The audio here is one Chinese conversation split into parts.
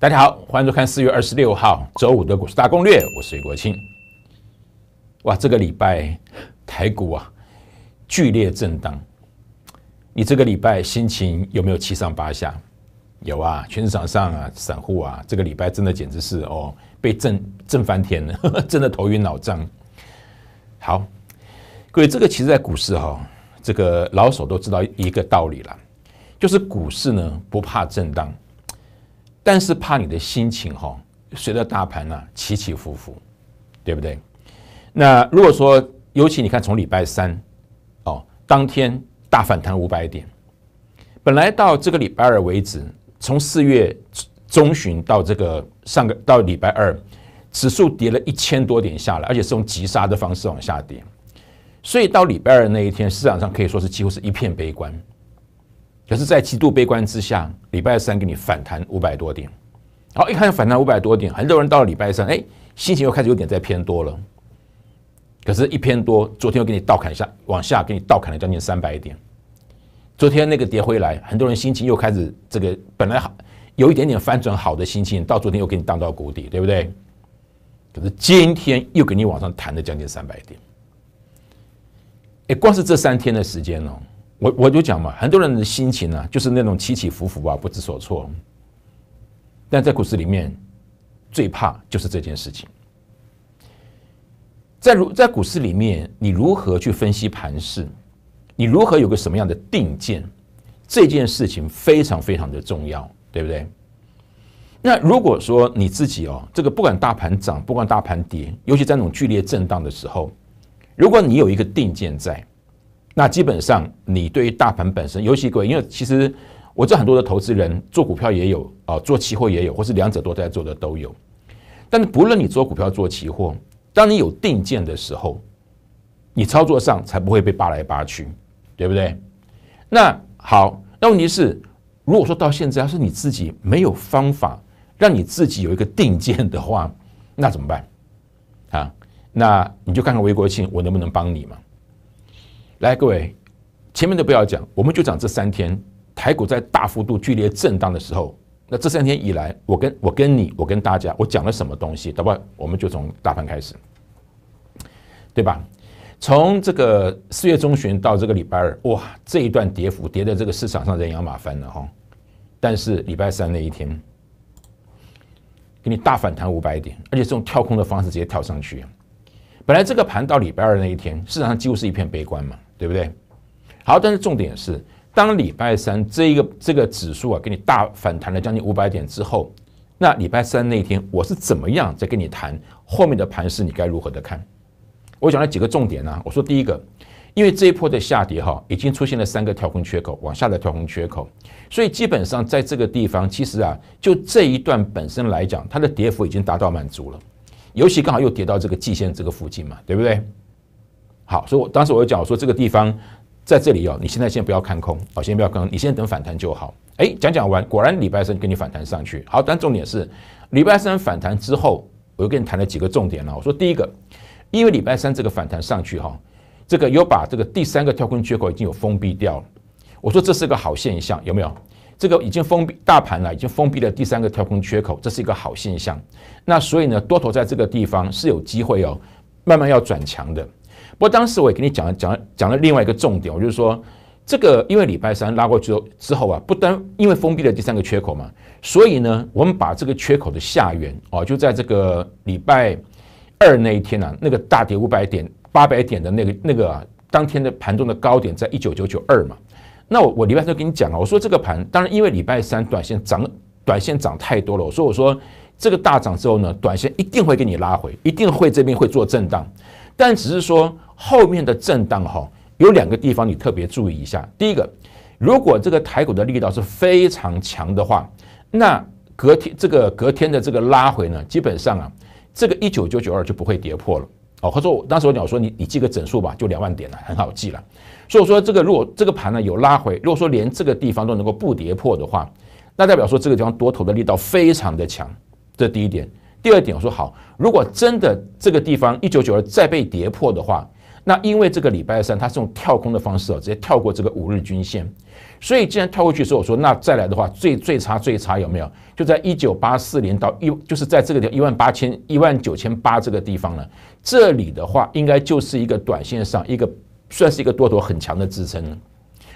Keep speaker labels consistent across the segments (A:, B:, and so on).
A: 大家好，欢迎收看四月二十六号周五的股市大攻略。我是李国庆。哇，这个礼拜台股啊剧烈震荡，你这个礼拜心情有没有七上八下？有啊，全市场上啊，散户啊，这个礼拜真的简直是哦，被震震翻天了，真的头晕脑胀。好，各位，这个其实在股市哈，这个老手都知道一个道理了，就是股市呢不怕震荡。但是怕你的心情哈，随着大盘呢起起伏伏，对不对？那如果说，尤其你看从礼拜三哦，当天大反弹五百点，本来到这个礼拜二为止，从四月中旬到这个上个到礼拜二，指数跌了一千多点下来，而且是用急杀的方式往下跌，所以到礼拜二那一天，市场上可以说是几乎是一片悲观。可是在极度悲观之下，礼拜三给你反弹五百多点，然后一看反弹五百多点，很多人到了礼拜三，哎，心情又开始有点在偏多了。可是，一偏多，昨天又给你倒砍下，往下给你倒砍了将近三百点。昨天那个跌回来，很多人心情又开始这个本来好有一点点翻转好的心情，到昨天又给你荡到谷底，对不对？可是今天又给你往上弹了将近三百点。哎，光是这三天的时间哦。我我就讲嘛，很多人的心情呢，就是那种起起伏伏啊，不知所措。但在股市里面，最怕就是这件事情。在如在股市里面，你如何去分析盘势？你如何有个什么样的定见？这件事情非常非常的重要，对不对？那如果说你自己哦，这个不管大盘涨，不管大盘跌，尤其在那种剧烈震荡的时候，如果你有一个定见在。那基本上，你对于大盘本身，尤其各位，因为其实我这很多的投资人做股票也有啊，做期货也有，或是两者都在做的都有。但是不论你做股票做期货，当你有定见的时候，你操作上才不会被扒来扒去，对不对？那好，那问题是，如果说到现在，要是你自己没有方法让你自己有一个定见的话，那怎么办？啊，那你就看看韦国庆，我能不能帮你嘛？来，各位，前面都不要讲，我们就讲这三天台股在大幅度剧烈震荡的时候，那这三天以来，我跟我跟你，我跟大家，我讲了什么东西，等不？我们就从大盘开始，对吧？从这个四月中旬到这个礼拜二，哇，这一段跌幅跌的这个市场上人仰马翻了哈，但是礼拜三那一天给你大反弹五百点，而且是用跳空的方式直接跳上去，本来这个盘到礼拜二那一天，市场上几乎是一片悲观嘛。对不对？好，但是重点是，当礼拜三这一个这个指数啊，给你大反弹了将近五百点之后，那礼拜三那一天，我是怎么样在跟你谈后面的盘势？你该如何的看？我讲了几个重点呢？我说第一个，因为这一波的下跌哈，已经出现了三个跳空缺口，往下的跳空缺口，所以基本上在这个地方，其实啊，就这一段本身来讲，它的跌幅已经达到满足了，尤其刚好又跌到这个季线这个附近嘛，对不对？好，所以我当时我就讲，我说这个地方在这里哦，你现在先不要看空，哦，先不要看，你先等反弹就好。哎，讲讲完，果然礼拜三跟你反弹上去。好，但重点是礼拜三反弹之后，我又跟你谈了几个重点了。我说第一个，因为礼拜三这个反弹上去哈，这个有把这个第三个跳空缺口已经有封闭掉了。我说这是个好现象，有没有？这个已经封闭大盘了，已经封闭了第三个跳空缺口，这是一个好现象。那所以呢，多头在这个地方是有机会哦，慢慢要转强的。不过当时我也跟你讲了讲讲了另外一个重点，我就是说这个因为礼拜三拉过去之后啊，不单因为封闭了第三个缺口嘛，所以呢，我们把这个缺口的下缘哦，就在这个礼拜二那一天呢，那个大跌五百点八百点的那个那个当天的盘中的高点在一九九九二嘛。那我我礼拜三跟你讲了，我说这个盘，当然因为礼拜三短线涨短线涨太多了，我说我说这个大涨之后呢，短线一定会给你拉回，一定会这边会做震荡，但只是说。后面的震荡哈，有两个地方你特别注意一下。第一个，如果这个抬股的力道是非常强的话，那隔天这个隔天的这个拉回呢，基本上啊，这个一九九九二就不会跌破了。哦，或者我当时我我说你你记个整数吧，就两万点了，很好记了。所以说这个如果这个盘呢有拉回，如果说连这个地方都能够不跌破的话，那代表说这个地方多头的力道非常的强，这第一点。第二点我说好，如果真的这个地方一九九二再被跌破的话，那因为这个礼拜三它是用跳空的方式哦，直接跳过这个五日均线，所以既然跳过去之后，我说那再来的话，最最差最差有没有？就在一九八四年到一，就是在这个方一万八千一万九千八这个地方呢，这里的话应该就是一个短线上一个算是一个多头很强的支撑了。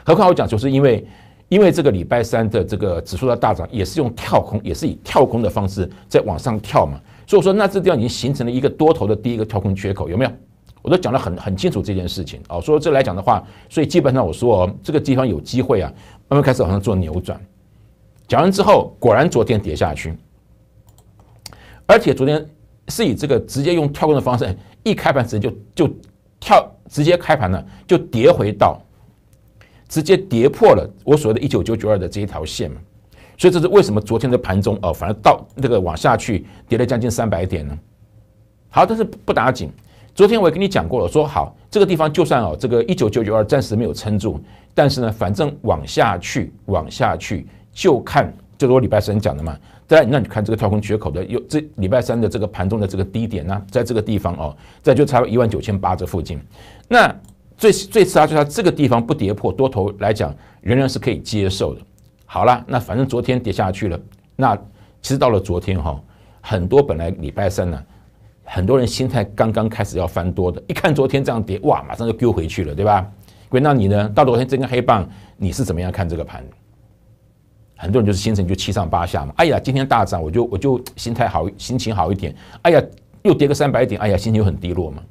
A: 何况我讲就是因为因为这个礼拜三的这个指数的大涨也是用跳空，也是以跳空的方式在往上跳嘛，所以说那这地方已经形成了一个多头的第一个跳空缺口，有没有？我都讲得很很清楚这件事情啊，所以这来讲的话，所以基本上我说这个地方有机会啊，慢慢开始好像做扭转。讲完之后，果然昨天跌下去，而且昨天是以这个直接用跳空的方式，一开盘直接就就跳，直接开盘呢就跌回到，直接跌破了我所谓的一九九九二的这一条线嘛。所以这是为什么昨天的盘中哦，反而到那个往下去跌了将近三百点呢？好，但是不打紧。昨天我也跟你讲过了，说好，这个地方就算哦，这个一九九九二暂时没有撑住，但是呢，反正往下去往下去，就看，就是我礼拜三讲的嘛，在那你看这个跳空缺口的，有这礼拜三的这个盘中的这个低点呢，在这个地方哦，在就差一万九千八这附近，那最最差就它这个地方不跌破多头来讲，仍然是可以接受的。好了，那反正昨天跌下去了，那其实到了昨天哈，很多本来礼拜三呢。很多人心态刚刚开始要翻多的，一看昨天这样跌，哇，马上就丢回去了，对吧？那那你呢？到昨天这根黑棒，你是怎么样看这个盘？很多人就是心情就七上八下嘛。哎呀，今天大涨，我就我就心态好，心情好一点。哎呀，又跌个三百点，哎呀，心情又很低落嘛。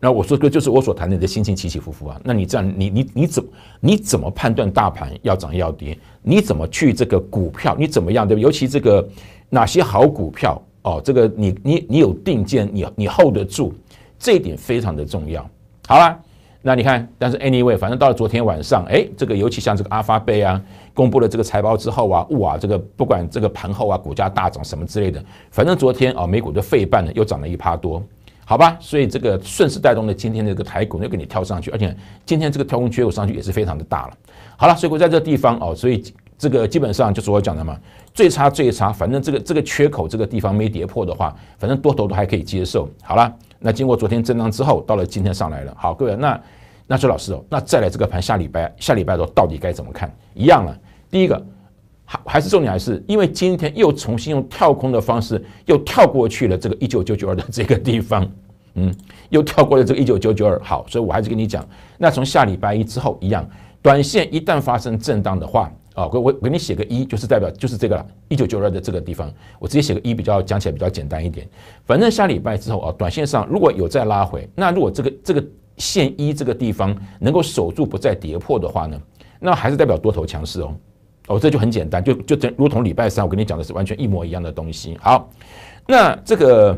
A: 那我说这就是我所谈的，你的心情起起伏伏啊。那你这样，你你你怎么你怎么判断大盘要涨要跌？你怎么去这个股票？你怎么样？对吧？尤其这个哪些好股票？哦，这个你你你有定见，你你 hold 得住，这一点非常的重要。好了，那你看，但是 anyway，反正到了昨天晚上，哎，这个尤其像这个阿发贝啊，公布了这个财报之后啊，哇，这个不管这个盘后啊，股价大涨什么之类的，反正昨天啊，美股的费半呢又涨了一趴多，好吧？所以这个顺势带动了今天的这个台股又给你跳上去，而且今天这个跳空缺口上去也是非常的大了。好了，所以在这地方哦，所以。这个基本上就是我讲的嘛，最差最差，反正这个这个缺口这个地方没跌破的话，反正多头都还可以接受。好了，那经过昨天震荡之后，到了今天上来了。好，各位，那那周老师哦，那再来这个盘，下礼拜下礼拜的时候到底该怎么看？一样了。第一个还还是重点还是，因为今天又重新用跳空的方式又跳过去了这个一九九九二的这个地方，嗯，又跳过了这个一九九九二。好，所以我还是跟你讲，那从下礼拜一之后一样，短线一旦发生震荡的话。啊，我我我给你写个一，就是代表就是这个了，一九九二的这个地方，我直接写个一比较讲起来比较简单一点。反正下礼拜之后啊，短线上如果有再拉回，那如果这个这个线一这个地方能够守住不再跌破的话呢，那还是代表多头强势哦。哦，这就很简单，就就等如同礼拜三我跟你讲的是完全一模一样的东西。好，那这个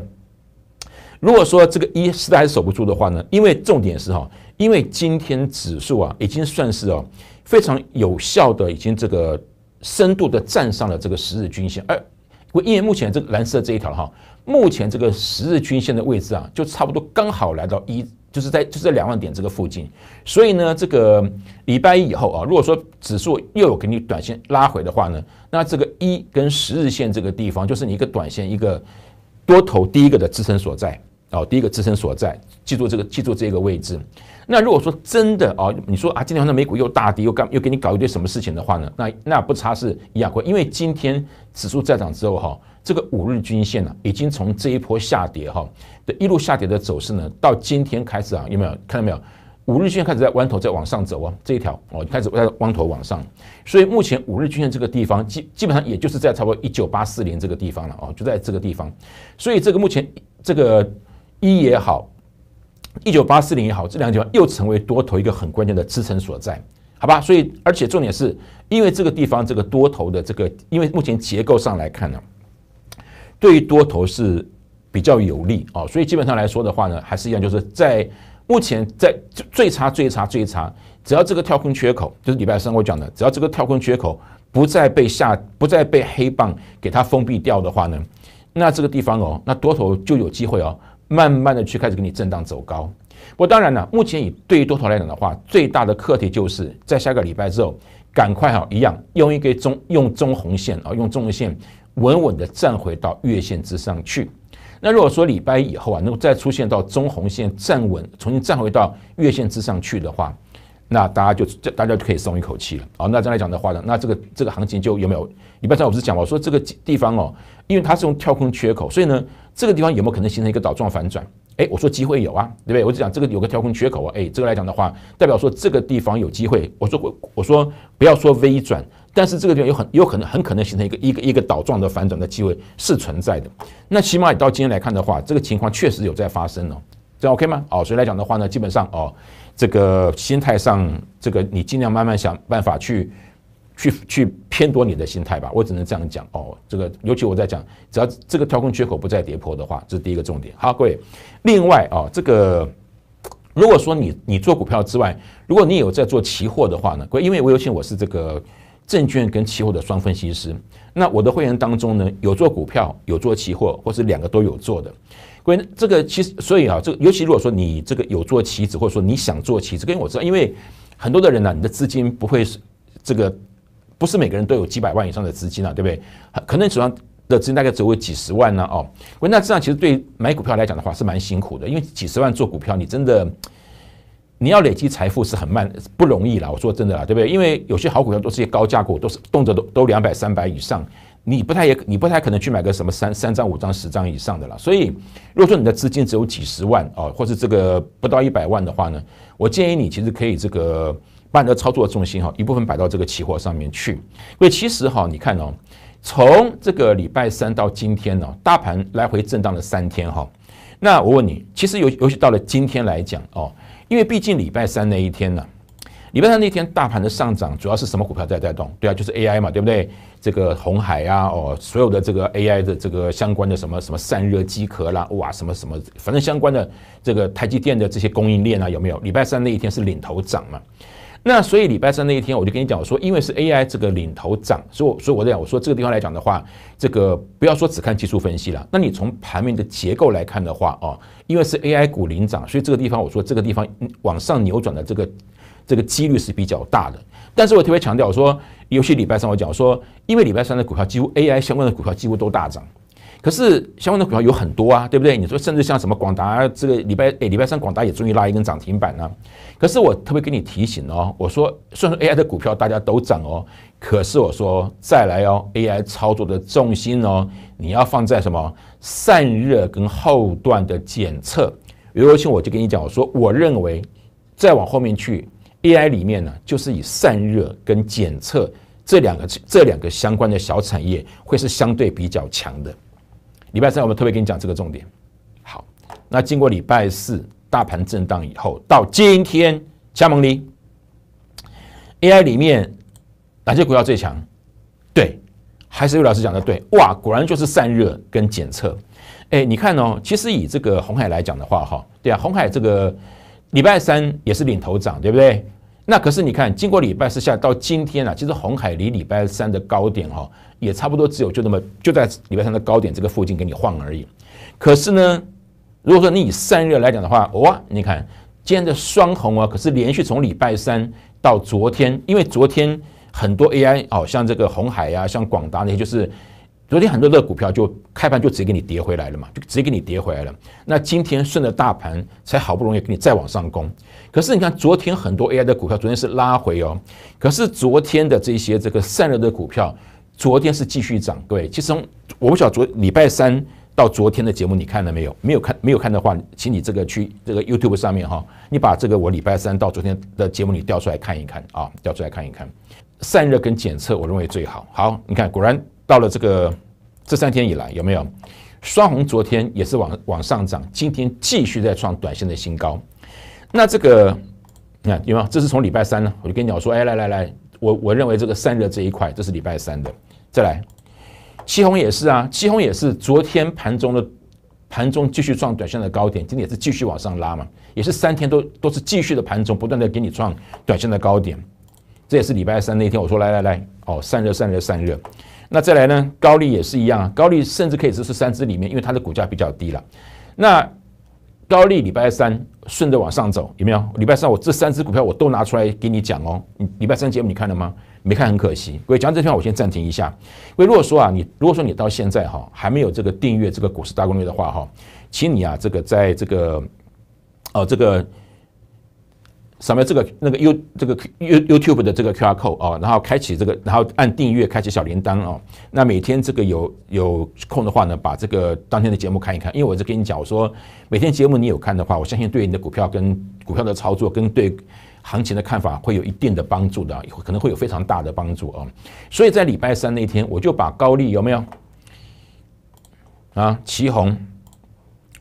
A: 如果说这个一实在还是守不住的话呢，因为重点是哈，因为今天指数啊已经算是哦。非常有效的，已经这个深度的站上了这个十日均线，而因为目前这个蓝色这一条哈，目前这个十日均线的位置啊，就差不多刚好来到一，就是在就是在两万点这个附近，所以呢，这个礼拜一以后啊，如果说指数又有给你短线拉回的话呢，那这个一跟十日线这个地方，就是你一个短线一个多头第一个的支撑所在，哦，第一个支撑所在，记住这个，记住这个位置。那如果说真的哦，你说啊，今天那美股又大跌，又干又给你搞一堆什么事情的话呢？那那不差是一样块，因为今天指数再涨之后哈，这个五日均线呢，已经从这一波下跌哈的一路下跌的走势呢，到今天开始啊，有没有看到没有？五日均线开始在弯头在往上走啊，这一条哦，开始在弯头往上，所以目前五日均线这个地方基基本上也就是在差不多一九八四零这个地方了哦，就在这个地方，所以这个目前这个一也好。一九八四零也好，这两地方又成为多头一个很关键的支撑所在，好吧？所以，而且重点是，因为这个地方这个多头的这个，因为目前结构上来看呢，对于多头是比较有利啊。所以基本上来说的话呢，还是一样，就是在目前在最差最差最差，只要这个跳空缺口，就是礼拜三我讲的，只要这个跳空缺口不再被下不再被黑棒给它封闭掉的话呢，那这个地方哦，那多头就有机会哦。慢慢的去开始给你震荡走高，我当然呢，目前以对于多头来讲的话，最大的课题就是在下个礼拜之后，赶快哈，一样用一根中用中红线啊，用中红线稳稳的站回到月线之上去。那如果说礼拜以后啊能够再出现到中红线站稳，重新站回到月线之上去的话，那大家就大家就可以松一口气了啊。那这样来讲的话呢，那这个这个行情就有没有？礼拜三我不是讲我说这个地方哦，因为它是用跳空缺口，所以呢。这个地方有没有可能形成一个倒状反转？哎，我说机会有啊，对不对？我就讲这个有个调控缺口啊，哎，这个来讲的话，代表说这个地方有机会。我说我我说不要说 V 转，但是这个地方有很有可能很可能形成一个一个一个倒状的反转的机会是存在的。那起码你到今天来看的话，这个情况确实有在发生哦，这 OK 吗？哦，所以来讲的话呢，基本上哦，这个心态上，这个你尽量慢慢想办法去。去去偏多你的心态吧，我只能这样讲哦。这个尤其我在讲，只要这个调控缺口不再跌破的话，这是第一个重点。好，各位，另外啊，这个如果说你你做股票之外，如果你有在做期货的话呢，各位，因为我有请我是这个证券跟期货的双分析师，那我的会员当中呢，有做股票，有做期货，或是两个都有做的。各位，这个其实所以啊，这个尤其如果说你这个有做棋子，或者说你想做棋子，因为我知道，因为很多的人呢，你的资金不会是这个。不是每个人都有几百万以上的资金啊，对不对？可能手上，的资金大概只有几十万呢，哦。那这样其实对买股票来讲的话是蛮辛苦的，因为几十万做股票，你真的，你要累积财富是很慢，不容易了。我说真的啦，对不对？因为有些好股票都是些高价股，都是动辄都都两百、三百以上，你不太也你不太可能去买个什么三三张、五张、十张以上的了。所以，如果说你的资金只有几十万哦，或是这个不到一百万的话呢，我建议你其实可以这个。把你的操作重心哈，一部分摆到这个期货上面去，因为其实哈，你看哦，从这个礼拜三到今天呢，大盘来回震荡了三天哈。那我问你，其实尤尤其到了今天来讲哦，因为毕竟礼拜三那一天呢，礼拜三那天大盘的上涨主要是什么股票在带动？对啊，就是 AI 嘛，对不对？这个红海啊，哦，所有的这个 AI 的这个相关的什么什么散热机壳啦，哇，什么什么，反正相关的这个台积电的这些供应链啊，有没有？礼拜三那一天是领头涨嘛。那所以礼拜三那一天，我就跟你讲，我说因为是 AI 这个领头涨，所以所以我在讲，我说这个地方来讲的话，这个不要说只看技术分析了，那你从盘面的结构来看的话，啊，因为是 AI 股领涨，所以这个地方我说这个地方往上扭转的这个这个几率是比较大的。但是我特别强调，我说尤其礼拜三，我讲说，因为礼拜三的股票几乎 AI 相关的股票几乎都大涨。可是相关的股票有很多啊，对不对？你说甚至像什么广达，这个礼拜哎，礼拜三广达也终于拉一根涨停板了。可是我特别给你提醒哦，我说，虽然说 AI 的股票大家都涨哦，可是我说再来哦，AI 操作的重心哦，你要放在什么散热跟后段的检测。尤其我就跟你讲，我说我认为再往后面去，AI 里面呢，就是以散热跟检测这两个这两个相关的小产业会是相对比较强的。礼拜三我们特别跟你讲这个重点。好，那经过礼拜四大盘震荡以后，到今天，加盟里 AI 里面哪些股票最强？对，还是魏老师讲的对，哇，果然就是散热跟检测。哎，你看哦，其实以这个红海来讲的话，哈，对啊，红海这个礼拜三也是领头涨，对不对？那可是你看，经过礼拜四下到今天啊，其实红海离礼拜三的高点哈，也差不多只有就那么就在礼拜三的高点这个附近给你晃而已。可是呢，如果说你以散热来讲的话，哇，你看今天的双红啊，可是连续从礼拜三到昨天，因为昨天很多 AI 哦，像这个红海呀，像广达那些就是。昨天很多的股票就开盘就直接给你跌回来了嘛，就直接给你跌回来了。那今天顺着大盘才好不容易给你再往上攻。可是你看昨天很多 AI 的股票，昨天是拉回哦。可是昨天的这些这个散热的股票，昨天是继续涨，对。其实我不晓得昨礼拜三到昨天的节目你看了没有？没有看没有看的话，请你这个去这个 YouTube 上面哈，你把这个我礼拜三到昨天的节目你调出来看一看啊，调出来看一看。散热跟检测我认为最好。好，你看果然。到了这个这三天以来有没有双红？昨天也是往往上涨，今天继续在创短线的新高。那这个你看有没有？这是从礼拜三呢，我就跟讲说：“哎，来来来，我我认为这个散热这一块，这是礼拜三的。”再来，七红也是啊，七红也是昨天盘中的盘中继续创短线的高点，今天也是继续往上拉嘛，也是三天都都是继续的盘中不断的给你创短线的高点。这也是礼拜三那天，我说来来来，哦，散热散热散热，那再来呢？高丽也是一样，高丽甚至可以说是三只里面，因为它的股价比较低了。那高丽礼拜三顺着往上走，有没有？礼拜三我这三只股票我都拿出来给你讲哦。礼拜三节目你看了吗？没看很可惜。各位讲这句话，我先暂停一下。因为如果说啊，你如果说你到现在哈还没有这个订阅这个股市大攻略的话哈，请你啊这个在这个哦这个。扫描这个那个 You 这个 You YouTube 的这个 QR code 啊，然后开启这个，然后按订阅，开启小铃铛哦。那每天这个有有空的话呢，把这个当天的节目看一看。因为我是跟你讲，我说每天节目你有看的话，我相信对你的股票跟股票的操作跟对行情的看法会有一定的帮助的，可能会有非常大的帮助哦。所以在礼拜三那天，我就把高丽有没有啊，旗红，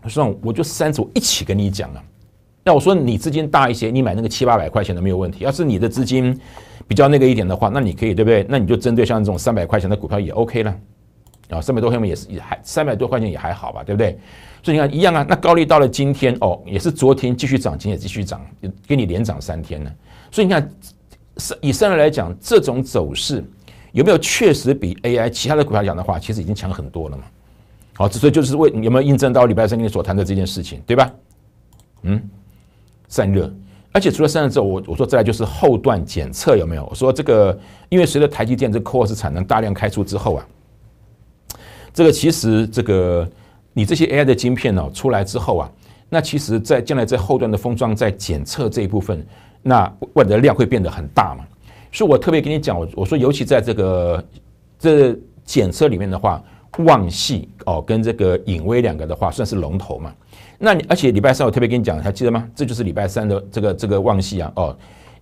A: 说我就三组一起跟你讲了。那我说你资金大一些，你买那个七八百块钱的没有问题。要是你的资金比较那个一点的话，那你可以，对不对？那你就针对像这种三百块钱的股票也 OK 了啊，三百多块钱也是也还三百多块钱也还好吧，对不对？所以你看一样啊。那高利到了今天哦，也是昨天继续涨，今天继续涨，给你连涨三天了。所以你看，以三来来讲，这种走势有没有确实比 AI 其他的股票讲的话，其实已经强很多了嘛？好，所以就是为有没有印证到礼拜三跟你所谈的这件事情，对吧？嗯。散热，而且除了散热之后，我我说再来就是后段检测有没有？我说这个，因为随着台积电这 c o s 产能大量开出之后啊，这个其实这个你这些 AI 的晶片哦出来之后啊，那其实，在将来在后端的封装在检测这一部分，那外的量会变得很大嘛。所以我特别跟你讲，我我说尤其在这个这检测里面的话。旺系哦，跟这个隐微两个的话算是龙头嘛。那你而且礼拜三我特别跟你讲，还记得吗？这就是礼拜三的这个这个旺系啊哦。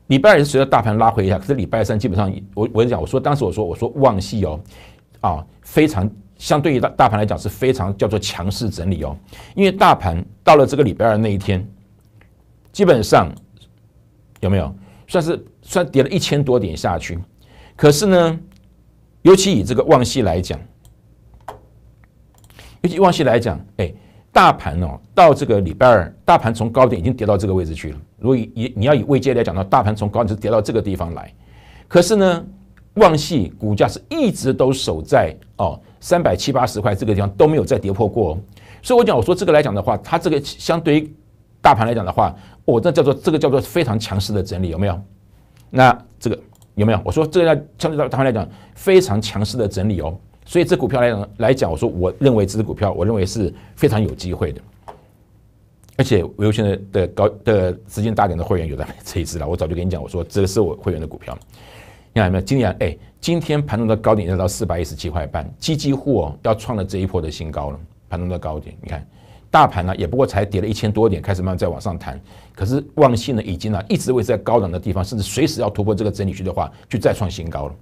A: 礼拜二是随着大盘拉回一下，可是礼拜三基本上我我讲我说当时我说我说旺系哦啊，非常相对于大大盘来讲是非常叫做强势整理哦，因为大盘到了这个礼拜二那一天，基本上有没有算是算跌了一千多点下去，可是呢，尤其以这个旺系来讲。其望西来讲，哎，大盘哦，到这个礼拜二，大盘从高点已经跌到这个位置去了。如以你你要以未接来讲呢，大盘从高点跌到这个地方来，可是呢，望系股价是一直都守在哦三百七八十块这个地方都没有再跌破过。所以我讲，我说这个来讲的话，它这个相对于大盘来讲的话，我这叫做这个叫做非常强势的整理，有没有？那这个有没有？我说这个相对大盘来讲，非常强势的整理哦。所以这股票来讲来讲，我说我认为这只股票，我认为是非常有机会的。而且，我现在的高的资金大点的会员有在这一支了。我早就跟你讲，我说这个是我会员的股票。你看没有？今年哎，今天盘中的高点要到四百一十七块半，基几户哦要创了这一波的新高了。盘中的高点，你看，大盘呢也不过才跌了一千多点，开始慢慢在往上弹。可是旺信呢已经呢一直维持在高档的地方，甚至随时要突破这个整理区的话，就再创新高了。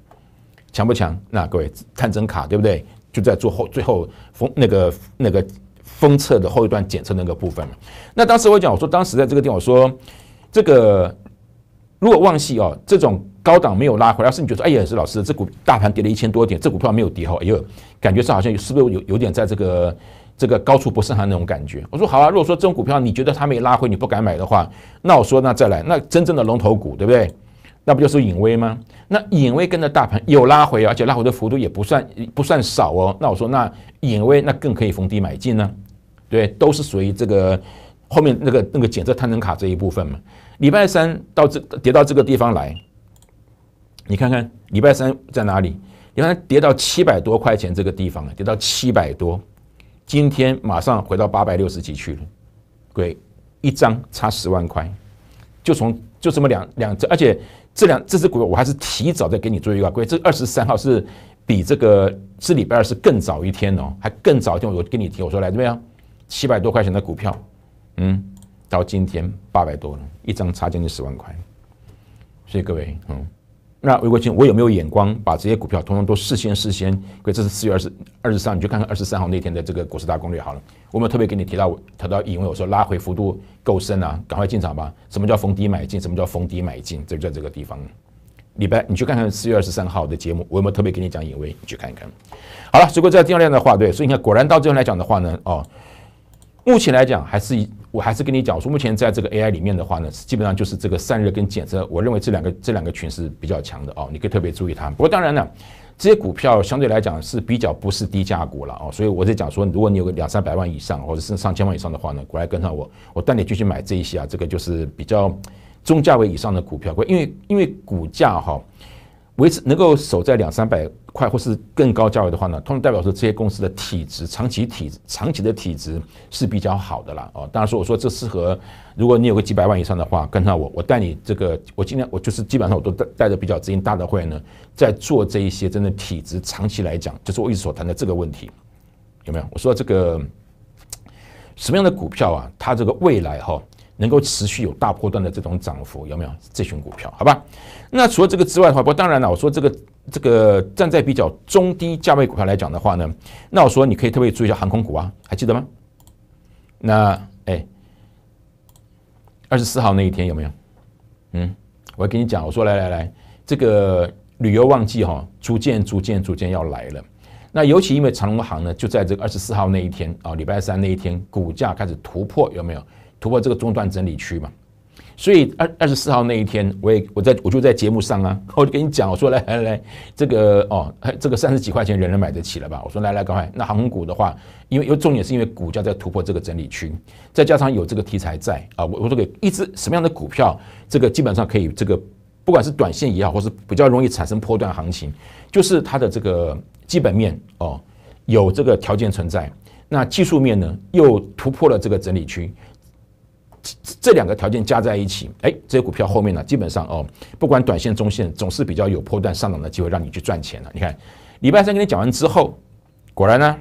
A: 强不强？那各位探针卡，对不对？就在做后最后封那个那个封测的后一段检测那个部分那当时我讲，我说当时在这个地方，我说这个如果旺系哦，这种高档没有拉回，来。是你觉得？哎呀，是老师，这股大盘跌了一千多点，这股票没有跌哦，哎呦，感觉是好像是不是有有点在这个这个高处不胜寒那种感觉？我说好啊，如果说这种股票你觉得它没拉回，你不敢买的话，那我说那再来，那真正的龙头股，对不对？那不就是隐微吗？那隐微跟着大盘有拉回，而且拉回的幅度也不算不算少哦。那我说，那隐微那更可以逢低买进呢。对，都是属于这个后面那个那个检测探针卡这一部分嘛。礼拜三到这跌到这个地方来，你看看礼拜三在哪里？你看跌到七百多块钱这个地方啊，跌到七百多，今天马上回到八百六十几去了，鬼，一张差十万块，就从就这么两两，而且。这两这只股票，我还是提早在给你做一个，各这二十三号是比这个是礼拜二是更早一天哦，还更早一天，我跟你提，我说来这边，七百多块钱的股票，嗯，到今天八百多了，一张差将近十万块，所以各位，嗯。那魏国军，我有没有眼光把这些股票，通通都事先事先，给这是四月二十二十三，你去看看二十三号那天的这个股市大攻略好了。我们特别给你提到，提到因为我说拉回幅度够深啊，赶快进场吧。什么叫逢低买进？什么叫逢低买进？就在这个地方。礼拜，你去看看四月二十三号的节目，我有没有特别给你讲因为，你去看一看。好了，如果再第二段的话，对，所以你看，果然到最后来讲的话呢，哦，目前来讲还是。我还是跟你讲说，目前在这个 AI 里面的话呢，基本上就是这个散热跟检测，我认为这两个这两个群是比较强的哦，你可以特别注意它。不过当然了，这些股票相对来讲是比较不是低价股了哦，所以我在讲说，如果你有个两三百万以上，或者是上千万以上的话呢，过来跟上我，我带你继续买这一些啊，这个就是比较中价位以上的股票，因为因为股价哈维持能够守在两三百。快，或是更高价位的话呢，通常代表说这些公司的体质、长期体、长期的体质是比较好的啦。哦，当然说我说这适合，如果你有个几百万以上的话，跟上我我带你这个，我今天我就是基本上我都带带着比较资金大的会员呢，在做这一些真的体质长期来讲，就是我一直所谈的这个问题，有没有？我说这个什么样的股票啊，它这个未来哈。能够持续有大波段的这种涨幅，有没有？这群股票，好吧。那除了这个之外的话，不过当然了，我说这个这个站在比较中低价位股票来讲的话呢，那我说你可以特别注意一下航空股啊，还记得吗？那哎，二十四号那一天有没有？嗯，我要跟你讲，我说来来来，这个旅游旺季哈，逐渐逐渐逐渐要来了。那尤其因为长龙行呢，就在这个二十四号那一天啊，礼拜三那一天，股价开始突破，有没有？突破这个中段整理区嘛，所以二二十四号那一天，我也我在我就在节目上啊，我就跟你讲，我说来 来来，这个哦，这个三十几块钱人人买得起了吧？我说来来，赶快。那航空股的话，因为有重点是因为股价在突破这个整理区，再加上有这个题材在啊。我我说给一只什么样的股票，这个基本上可以这个，不管是短线也好，或是比较容易产生波段行情，就是它的这个基本面哦有这个条件存在，那技术面呢又突破了这个整理区。这两个条件加在一起，哎，这些股票后面呢，基本上哦，不管短线、中线，总是比较有破段上涨的机会，让你去赚钱了。你看，礼拜三跟你讲完之后，果然呢，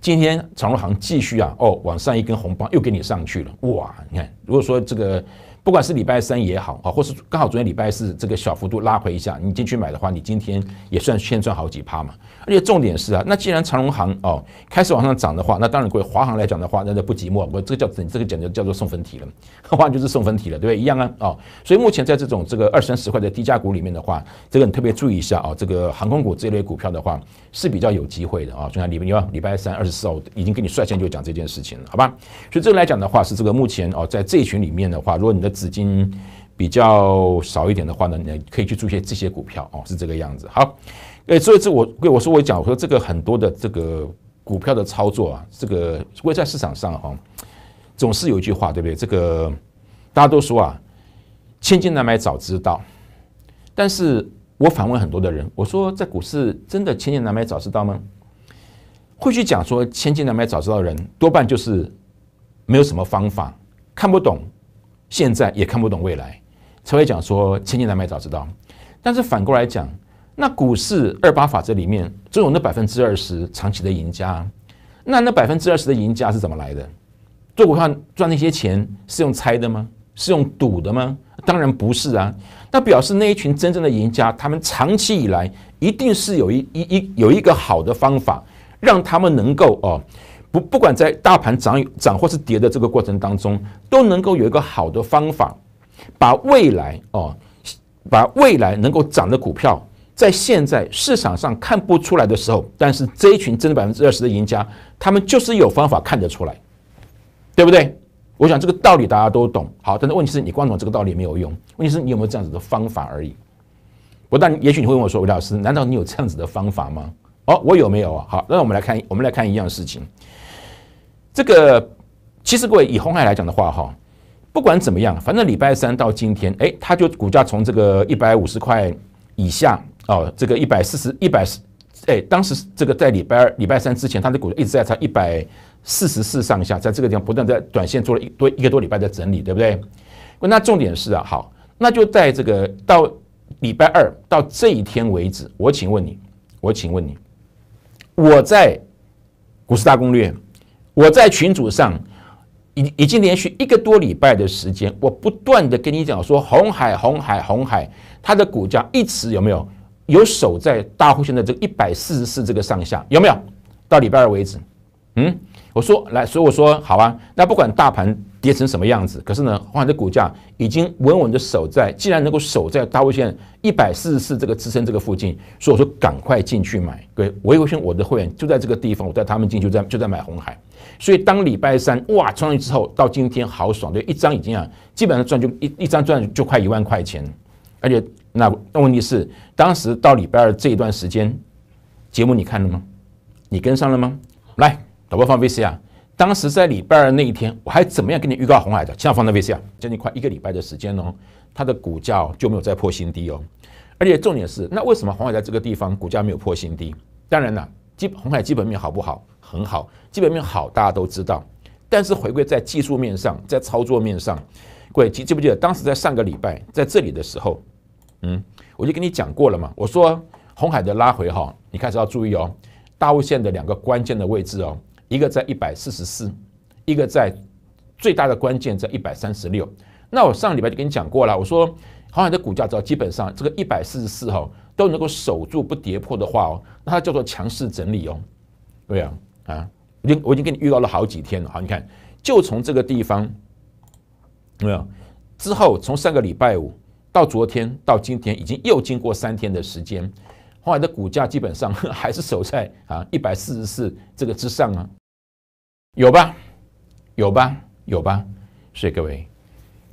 A: 今天长隆行继续啊，哦，往上一根红棒又给你上去了，哇！你看，如果说这个。不管是礼拜三也好啊，或是刚好昨天礼拜四这个小幅度拉回一下，你进去买的话，你今天也算先赚好几趴嘛。而且重点是啊，那既然长荣行哦开始往上涨的话，那当然对华航来讲的话，那就不寂寞，我这个叫你这个简直叫做送分题了，华航就是送分题了，对不对？一样啊，哦，所以目前在这种这个二三十块的低价股里面的话，这个你特别注意一下啊，这个航空股这一类股票的话是比较有机会的啊。就像啊，礼你要礼拜三二十四号已经跟你率先就讲这件事情了，好吧？所以这个来讲的话，是这个目前哦，在这一群里面的话，如果你的资金比较少一点的话呢，你可以去注些这些股票哦，是这个样子。好，哎，这以这我跟我说我讲，我说这个很多的这个股票的操作啊，这个会在市场上哈，总是有一句话，对不对？这个大家都说啊，千金难买早知道。但是我反问很多的人，我说在股市真的千金难买早知道吗？会去讲说千金难买早知道的人，多半就是没有什么方法，看不懂。现在也看不懂未来，才会讲说“千金难买早知道”。但是反过来讲，那股市二八法则里面只有那百分之二十长期的赢家，那那百分之二十的赢家是怎么来的？做股票赚那些钱是用猜的吗？是用赌的吗？当然不是啊！那表示那一群真正的赢家，他们长期以来一定是有一一一有一个好的方法，让他们能够哦。不不管在大盘涨涨或是跌的这个过程当中，都能够有一个好的方法，把未来哦，把未来能够涨的股票，在现在市场上看不出来的时候，但是这一群真的百分之二十的赢家，他们就是有方法看得出来，对不对？我想这个道理大家都懂。好，但是问题是你光懂这个道理没有用，问题是你有没有这样子的方法而已。不但也许你会问我说：“韦老师，难道你有这样子的方法吗？”哦，我有没有啊？好，那我们来看我们来看一样事情。这个其实各位以红海来讲的话，哈，不管怎么样，反正礼拜三到今天，哎，它就股价从这个一百五十块以下，哦，这个一百四十一百，哎，当时这个在礼拜二、礼拜三之前，它的股价一直在在一百四十四上下，在这个地方不断在短线做了一多一个多礼拜的整理，对不对？那重点是啊，好，那就在这个到礼拜二到这一天为止，我请问你，我请问你，我在股市大攻略。我在群组上已已经连续一个多礼拜的时间，我不断的跟你讲说红海红海红海，它的股价一直有没有有守在大户线的这一百四十四这个上下有没有到礼拜二为止？嗯，我说来，所以我说好啊，那不管大盘跌成什么样子，可是呢，红海的股价已经稳稳的守在，既然能够守在大户线一百四十四这个支撑这个附近，所以我说赶快进去买。对，我有信我的会员就在这个地方，我带他们进去在就在买红海。所以当礼拜三哇，上去之后，到今天好爽就一张已经啊，基本上赚就一一张赚就快一万块钱，而且那问题是，当时到礼拜二这一段时间，节目你看了吗？你跟上了吗？来，导播放 VC r 当时在礼拜二那一天，我还怎么样跟你预告红海的？其他放的 VC r 将近快一个礼拜的时间哦，它的股价就没有再破新低哦，而且重点是，那为什么红海在这个地方股价没有破新低？当然了，基红海基本面好不好？很好，基本面好，大家都知道。但是回归在技术面上，在操作面上，各位记记不记得当时在上个礼拜在这里的时候，嗯，我就跟你讲过了嘛。我说红海的拉回哈，你开始要注意哦，大物线的两个关键的位置哦，一个在一百四十四，一个在最大的关键在一百三十六。那我上礼拜就跟你讲过了，我说红海的股价只要基本上这个一百四十四哈都能够守住不跌破的话哦，那它叫做强势整理哦，对啊。啊，我已经我已经给你预告了好几天了，好，你看，就从这个地方，没有之后，从上个礼拜五到昨天到今天，已经又经过三天的时间，后来的股价基本上 还是守在啊一百四十四这个之上啊，有吧？有吧？有吧？所以各位，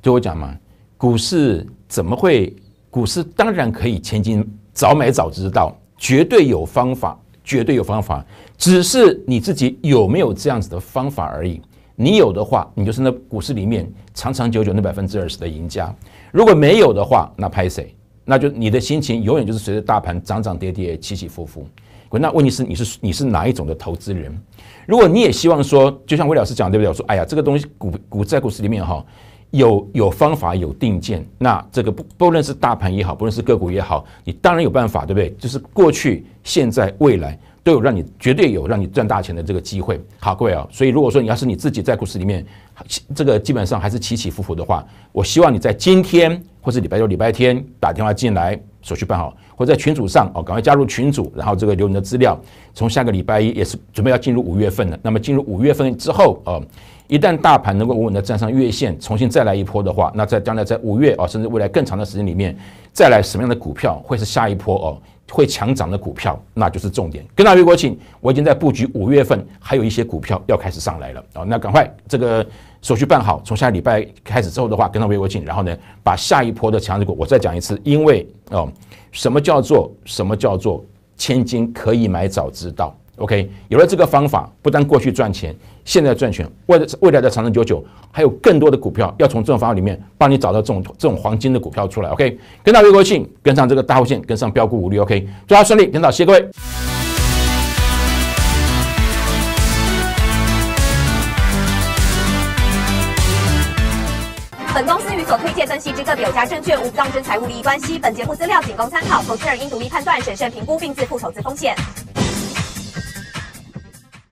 A: 就我讲嘛，股市怎么会？股市当然可以千金早买早知道，绝对有方法。绝对有方法，只是你自己有没有这样子的方法而已。你有的话，你就是那股市里面长长久久那百分之二十的赢家；如果没有的话，那拍谁？那就你的心情永远就是随着大盘涨涨跌跌、起起伏伏。那问题是你是你是哪一种的投资人？如果你也希望说，就像魏老师讲对不对？我说，哎呀，这个东西股股在股市里面哈。有有方法有定见，那这个不不论是大盘也好，不论是个股也好，你当然有办法，对不对？就是过去、现在、未来都有让你绝对有让你赚大钱的这个机会，好各位啊！所以如果说你要是你自己在股市里面，这个基本上还是起起伏伏的话，我希望你在今天或是礼拜六、礼拜天打电话进来，手续办好，或在群组上哦，赶快加入群组，然后这个留你的资料。从下个礼拜一也是准备要进入五月份了，那么进入五月份之后哦。一旦大盘能够稳稳的站上月线，重新再来一波的话，那在将来在五月啊，甚至未来更长的时间里面，再来什么样的股票会是下一波哦，会强涨的股票，那就是重点。跟上月国庆，我已经在布局五月份，还有一些股票要开始上来了啊！那赶快这个手续办好，从下礼拜开始之后的话，跟上微国庆，然后呢，把下一波的强势股，我再讲一次，因为哦，什么叫做什么叫做千金可以买早知道。OK，有了这个方法，不但过去赚钱，现在赚钱，未未来的长长久久，还有更多的股票要从这种方法里面帮你找到这种这种黄金的股票出来。OK，跟到越国信，跟上这个大后线，跟上标股五律。OK，祝大家顺利，领导谢各位。本公司与所推荐分析之个别有家证券无不当之财务利益关系，本节目资料仅供参考，投资人应独立判断、审慎评估并自负投资风险。